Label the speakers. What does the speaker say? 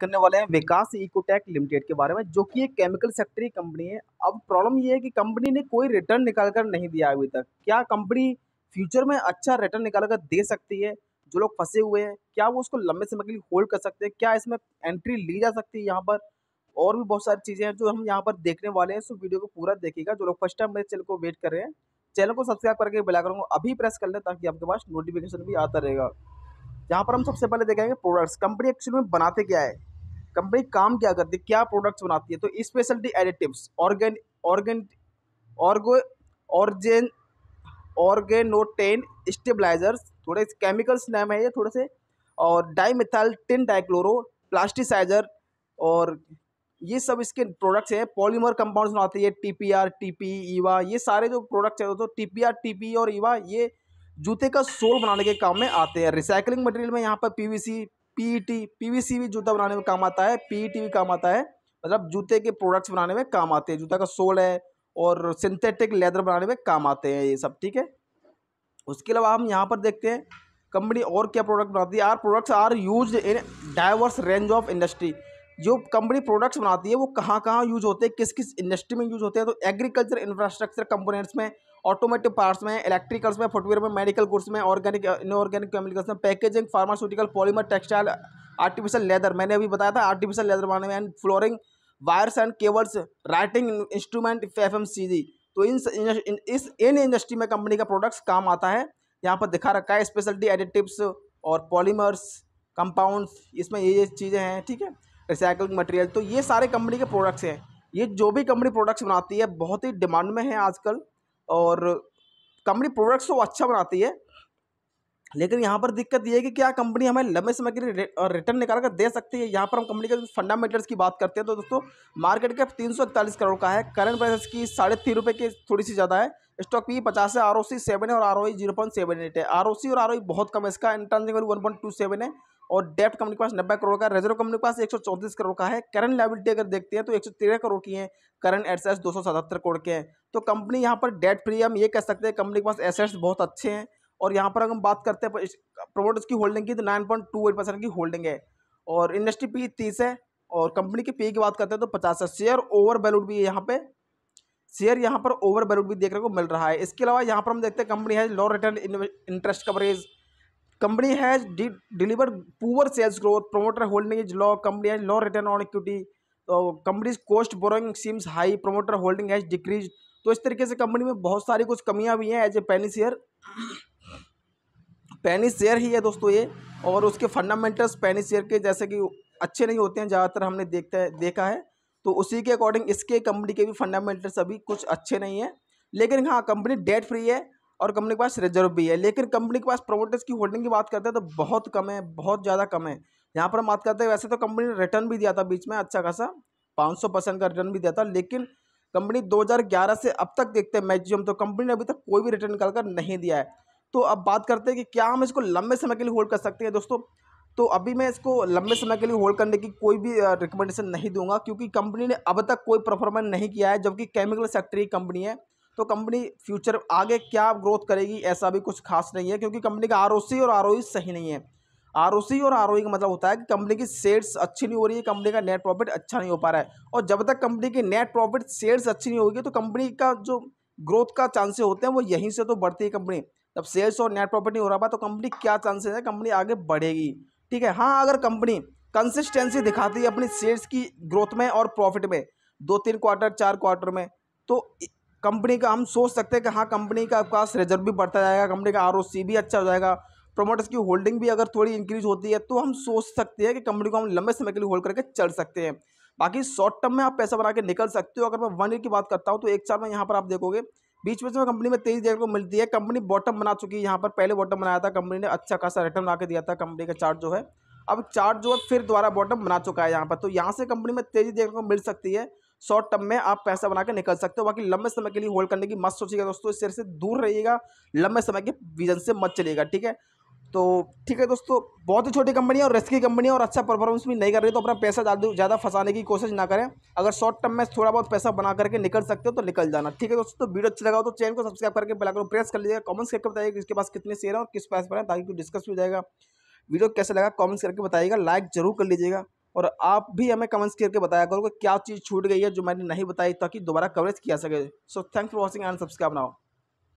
Speaker 1: करने वाले हैं विकास इकोटेक लिमिटेड के बारे में जो कि एक केमिकल सेक्टर की कंपनी है अब प्रॉब्लम ये है कि कंपनी ने कोई रिटर्न निकाल कर नहीं दिया अभी तक क्या कंपनी फ्यूचर में अच्छा रिटर्न निकाल कर दे सकती है जो लोग फंसे हुए हैं क्या वो उसको लंबे समय के लिए होल्ड कर सकते हैं क्या इसमें एंट्री ली जा सकती है यहाँ पर और भी बहुत सारी चीज़ें हैं जो हम यहाँ पर देखने वाले हैं सो वीडियो को पूरा देखिएगा जो लोग फर्स्ट टाइम मेरे चैनल को वेट कर रहे हैं चैनल को सब्सक्राइब करके बेल आइकन को अभी प्रेस कर लें ताकि आपके पास नोटिफिकेशन भी आता रहेगा यहाँ पर हम सबसे पहले देखेंगे प्रोडक्ट्स कंपनी एक्चुअली में बनाते क्या है कंपनी काम क्या करती है क्या प्रोडक्ट्स बनाती है तो speciality additives organ organ orgo organ organotin stabilisers थोड़े केमिकल्स नाम है ये थोड़े से और मिथाल टिन डाइक्लोरो प्लास्टिसाइजर और ये सब इसके प्रोडक्ट्स हैं पॉलीमर कंपाउंड्स बनाते हैं T P R T P EVA ये सारे जो प्रोडक्ट्स हैं दोस्तों T P R T P और ईवा e ये जूते का सोल बनाने के काम में आते हैं रिसाइकलिंग मटेरियल में यहाँ पर P V C PET PVC भी जूता बनाने में काम आता है पीईटी भी काम आता है मतलब जूते के प्रोडक्ट्स बनाने में काम आते हैं जूता का सोल है और सिंथेटिक लेदर बनाने में काम आते हैं ये सब ठीक है उसके अलावा हम यहाँ पर देखते हैं कंपनी और क्या प्रोडक्ट बनाती है our products are use in diverse range of industry जो कंपनी प्रोडक्ट्स बनाती है वो कहाँ कहाँ यूज होते हैं किस किस इंडस्ट्री में यूज होते हैं तो एग्रीकल्चर इंफ्रास्ट्रक्चर कंपोनेंट्स में ऑटोमेटिव पार्ट्स में इलेक्ट्रिकल्स में फुटवेयर में मेडिकल गुड्स में ऑर्गेनिक इनऑर्गेनिक केमिकल्स में packaging pharmaceutical polymer textile artificial leather मैंने अभी बताया था आर्टिफिशियल लेदर बनाने में and flooring wires and cables writing instrument F M C G तो इन इस इन इंडस्ट्री में कंपनी का प्रोडक्ट्स काम आता है यहाँ पर दिखा रखा है स्पेशलिटी एडिटिव्स और पॉलीमर्स कंपाउंड्स इसमें ये ये चीज़ें हैं ठीक है रिसाइकल मटेरियल तो ये सारे कंपनी के प्रोडक्ट्स हैं ये जो भी कंपनी प्रोडक्ट्स बनाती है बहुत ही डिमांड में है आजकल और कंपनी प्रोडक्ट्स तो अच्छा बनाती है लेकिन यहाँ पर दिक्कत ये है कि क्या कंपनी हमें लंबे समय के लिए रिटर्न निकाल कर दे सकती है यहाँ पर हम कंपनी के फंडामेंटल्स की बात करते हैं तो दोस्तों मार्केट कैप तीन सौ इकतालीस करोड़ का है करंट प्राइस की साढ़े तीन रुपये की थोड़ी सी ज़्यादा है स्टॉक पी पचास है आर ओ सी सेवन है और R O E zero point seven eight है आर ओ सी और आर ओ ई बहुत कम है इसका इंटर्न वन पॉइंट टू सेवन है और डेप्ट कंपनी के पास नब्बे करोड़ का रिजर्व कंपनी के पास एक सौ करोड़ का है करंट लाइबिलिटी अगर देखते हैं तो एक सौ तेरह करोड़ की है करंट एसेट्स दो सौ सतहत्तर करोड़ के हैं तो कंपनी यहाँ पर डेट फ्री हम ये कह सकते हैं कंपनी के पास एसेट्स बहुत अच्छे हैं और यहाँ पर अगर हम बात करते हैं प्रमोटर्स की होल्डिंग की तो nine point two eight percent की होल्डिंग है और इंडस्ट्री पी तीस है और कंपनी के पी की बात करते हैं तो पचास है शेयर ओवर वैल्यूड भी है यहाँ पे शेयर यहाँ पर ओवर वैल्यूड भी देखने को मिल रहा है इसके अलावा यहाँ पर हम देखते हैं कंपनी है low return interest coverage company has deliver poor sales growth promoter holding is low company has has return on equity तो company's cost borrowing seems high promoter holding has decrease तो इस तरीके से कंपनी में बहुत सारी कुछ कमियां भी हैं एज ए पैनी शेयर पैनी शेयर ही है दोस्तों ये और उसके फंडामेंटल्स पैनी शेयर के जैसे कि अच्छे नहीं होते हैं ज़्यादातर हमने देखते देखा है तो उसी के अकॉर्डिंग इसके कंपनी के भी फंडामेंटल्स अभी कुछ अच्छे नहीं हैं लेकिन हाँ कंपनी डेट फ्री है और कंपनी के पास रिजर्व भी है लेकिन कंपनी के पास प्रोमोटर्स की होल्डिंग की बात करते हैं तो बहुत कम है बहुत ज़्यादा कम है यहाँ पर हम बात करते हैं वैसे तो कंपनी ने रिटर्न भी दिया था बीच में अच्छा खासा पाँच सौ परसेंट का रिटर्न भी दिया था लेकिन कंपनी 2011 से अब तक देखते हैं मैक्सिमम तो कंपनी ने अभी तक कोई भी रिटर्न निकाल कर नहीं दिया है तो अब बात करते हैं कि क्या हम इसको लंबे समय के लिए होल्ड कर सकते हैं दोस्तों तो अभी मैं इसको लंबे समय के लिए होल्ड करने की कोई भी रिकमेंडेशन नहीं दूंगा क्योंकि कंपनी ने अब तक कोई परफॉर्मेंस नहीं किया है जबकि केमिकल सेक्टर की कंपनी है तो कंपनी फ्यूचर आगे क्या ग्रोथ करेगी ऐसा भी कुछ खास नहीं है क्योंकि कंपनी का आर और आर सही नहीं है आर और आर का मतलब होता है कि कंपनी की शेयर्स अच्छी नहीं हो रही है कंपनी का नेट प्रॉफिट अच्छा नहीं हो पा रहा है और जब तक कंपनी की नेट प्रॉफिट शेयर्स अच्छी नहीं होगी तो कंपनी का जो ग्रोथ का चांसेस होते हैं वो यहीं से तो बढ़ती है कंपनी जब सेल्स और नेट प्रॉफिट नहीं हो रहा है तो कंपनी क्या चांसेस है कंपनी आगे बढ़ेगी ठीक है हाँ अगर कंपनी कंसिस्टेंसी दिखाती है अपनी शेयर्स की ग्रोथ में और प्रॉफिट में दो तीन क्वार्टर चार क्वार्टर में तो कंपनी का हम सोच सकते हैं कि हाँ कंपनी का आपका रिजर्व भी बढ़ता जाएगा कंपनी का आर भी अच्छा हो जाएगा प्रोमोटर्स की होल्डिंग भी अगर थोड़ी इंक्रीज होती है तो हम सोच सकते हैं कि कंपनी को हम लंबे समय के लिए होल्ड करके चल सकते हैं बाकी शॉर्ट टर्म में आप पैसा बना के निकल सकते हो अगर मैं वन ईयर की बात करता हूँ तो एक साल में यहाँ पर आप देखोगे बीच बीच में कंपनी में तेज़ देखने को मिलती है कंपनी बॉटम बना चुकी है यहाँ पर पहले बॉटम बनाया था कंपनी ने अच्छा खासा रिटर्न ला दिया था कंपनी का चार्ट जो है अब चार्ट जो है फिर दोबारा बॉटम बना चुका है यहाँ पर तो यहाँ से कंपनी में तेज़ी देखने को मिल सकती है शॉर्ट टर्म में आप पैसा बनाकर निकल सकते हो बाकी लंबे समय के लिए होल्ड करने की मत सोचिएगा दोस्तों इस शेयर से दूर रहिएगा लंबे समय के विजन से मत चलेगा ठीक है तो ठीक है दोस्तों बहुत ही छोटी कंपनी है और रिस्की कंपनी है और अच्छा परफॉर्मेंस भी नहीं कर रही तो अपना पैसा ज़्यादा फंसाने की कोशिश ना करें अगर शॉर्ट टर्म में थोड़ा बहुत पैसा बना करके निकल सकते हो तो निकल जाना ठीक है दोस्तों तो वीडियो अच्छा लगा तो चैनल को सब्सक्राइब करके आइकन प्रेस कर लीजिएगा कॉमेंट्स करके बताइए किसके पास कितने शेयर हैं और किस पैसे पर है ताकि डिस्कस भी हो जाएगा वीडियो कैसे लगा कॉमेंट्स करके बताइएगा लाइक जरूर कर लीजिएगा और आप भी हमें कमेंट्स करके बताया करो कि क्या चीज़ छूट गई है जो मैंने नहीं बताई ताकि दोबारा कवरेज किया सके so thanks for watching and subscribe now